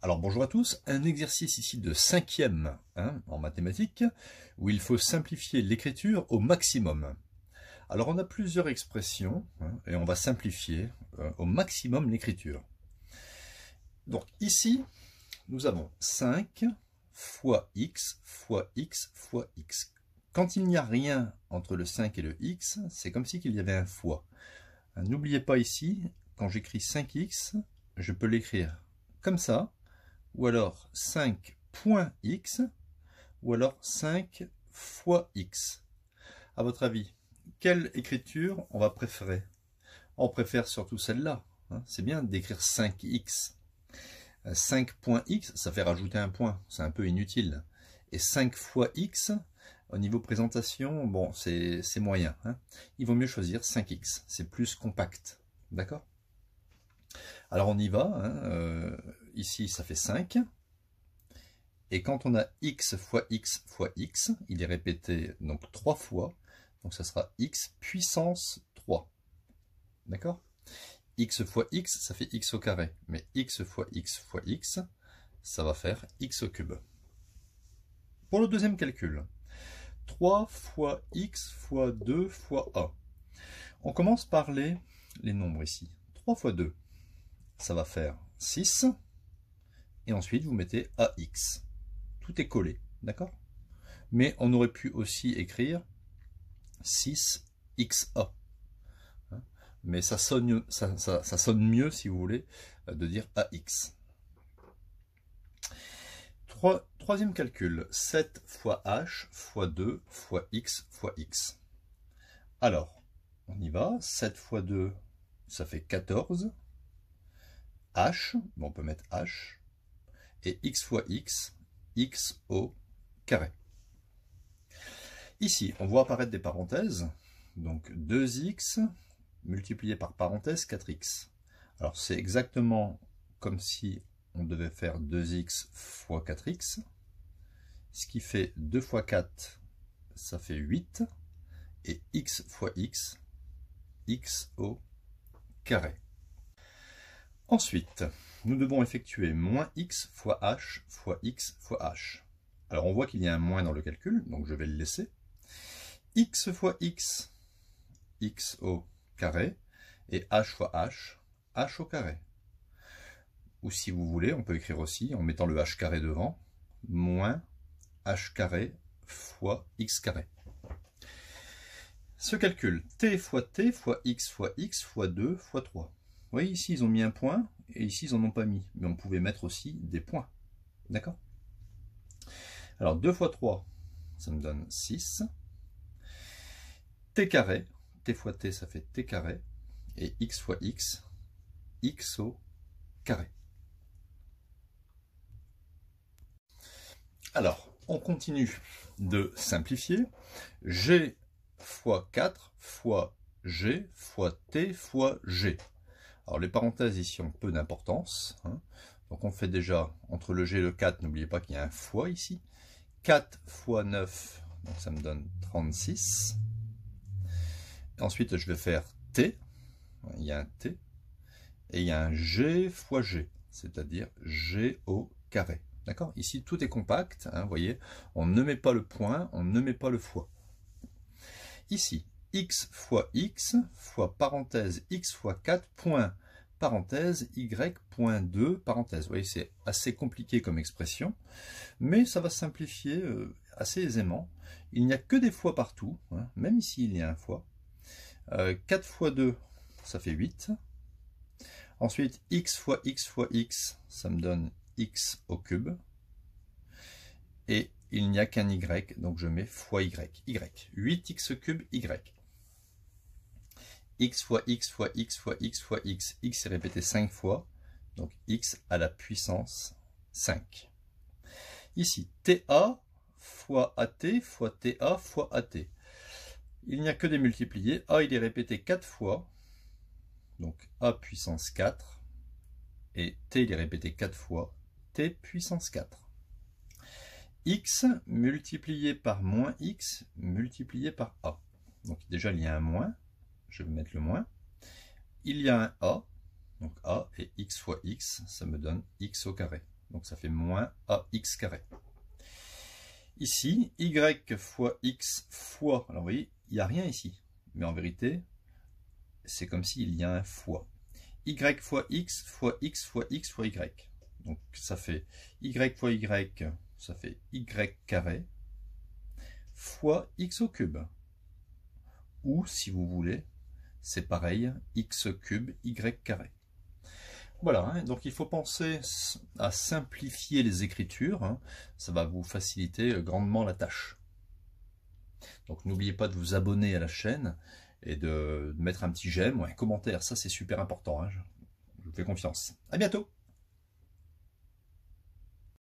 Alors bonjour à tous, un exercice ici de cinquième hein, en mathématiques où il faut simplifier l'écriture au maximum. Alors on a plusieurs expressions hein, et on va simplifier euh, au maximum l'écriture. Donc ici, nous avons 5 fois x fois x fois x. Quand il n'y a rien entre le 5 et le x, c'est comme si qu'il y avait un fois. Hein, n'oubliez pas ici, quand j'écris 5x, je peux l'écrire comme ça, ou alors 5 x, ou alors 5 fois x. À votre avis, quelle écriture on va préférer On préfère surtout celle-là. Hein. C'est bien d'écrire 5x. 5.x, euh, ça fait rajouter un point, c'est un peu inutile. Et 5 fois x, au niveau présentation, bon, c'est moyen. Hein. Il vaut mieux choisir 5x, c'est plus compact. D'accord Alors on y va. Hein, euh, ici ça fait 5. Et quand on a x fois x fois x, il est répété donc 3 fois, donc ça sera x puissance 3. D'accord x fois x, ça fait x au carré, mais x fois x fois x, ça va faire x au cube. Pour le deuxième calcul, 3 fois x fois 2 fois 1. On commence par les, les nombres ici. 3 fois 2, ça va faire 6 et ensuite vous mettez AX. Tout est collé, d'accord Mais on aurait pu aussi écrire 6XA. Hein Mais ça sonne, mieux, si vous voulez, euh, de dire AX. troisième calcul, 7 fois H fois 2 fois X fois X. Alors, on y va, 7 fois 2, ça fait 14. H, on peut mettre H, et x fois x, x au carré. Ici, on voit apparaître des parenthèses, donc 2x multiplié par parenthèse 4x. Alors c'est exactement comme si on devait faire 2x fois 4x, ce qui fait 2 fois 4, ça fait 8, et x fois x, x au carré. Ensuite, nous devons effectuer moins x fois h fois x fois h. Alors on voit qu'il y a un moins dans le calcul, donc je vais le laisser. x fois x, x au carré, et h fois h, h au carré. Ou si vous voulez, on peut écrire aussi, en mettant le h carré devant, moins h carré fois x carré. Ce calcul, t fois t fois x fois x fois 2 fois 3. Vous voyez ici, ils ont mis un point, et ici ils n'en ont pas mis. Mais on pouvait mettre aussi des points. D'accord Alors 2 fois 3, ça me donne 6. T carré, T fois T, ça fait T carré. Et X fois X, X au carré. Alors, on continue de simplifier. G fois 4 fois G fois T fois G. Alors les parenthèses ici ont peu d'importance. Hein. Donc on fait déjà entre le G et le 4, n'oubliez pas qu'il y a un fois ici. 4 fois 9, donc ça me donne 36. ensuite je vais faire T, il y a un T, et il y a un G fois G, c'est-à-dire G au carré. D'accord Ici tout est compact, hein, vous voyez, on ne met pas le point, on ne met pas le fois. Ici, x fois x fois parenthèse x fois 4 point parenthèse y point 2 parenthèse. Vous voyez, c'est assez compliqué comme expression, mais ça va simplifier euh, assez aisément. Il n'y a que des fois partout, hein, même ici il y a un fois. 4 euh, fois 2, ça fait 8. Ensuite, x fois x fois x, ça me donne x au cube. Et il n'y a qu'un y, donc je mets fois y, y. 8x cube, y x fois x fois x fois x fois x. x est répété 5 fois, donc x à la puissance 5. Ici, ta fois at fois ta fois at. Il n'y a que des multipliés. a il est répété 4 fois, donc a puissance 4. Et t il est répété 4 fois, t puissance 4 x multiplié par moins x multiplié par a. Donc déjà il y a un moins, je vais mettre le moins. Il y a un A, donc A et X fois X, ça me donne X au carré. Donc ça fait moins AX carré. Ici, Y fois X fois, alors vous voyez, il n'y a rien ici. Mais en vérité, c'est comme s'il y a un fois. Y fois X fois X fois X fois Y. Donc ça fait Y fois Y, ça fait Y carré fois X au cube. Ou, si vous voulez, c'est pareil, x cube, y carré. Voilà, hein. donc il faut penser à simplifier les écritures, hein. ça va vous faciliter euh, grandement la tâche. Donc n'oubliez pas de vous abonner à la chaîne et de, mettre un petit j'aime ou un commentaire, ça c'est super important, hein. je, je vous fais confiance. À bientôt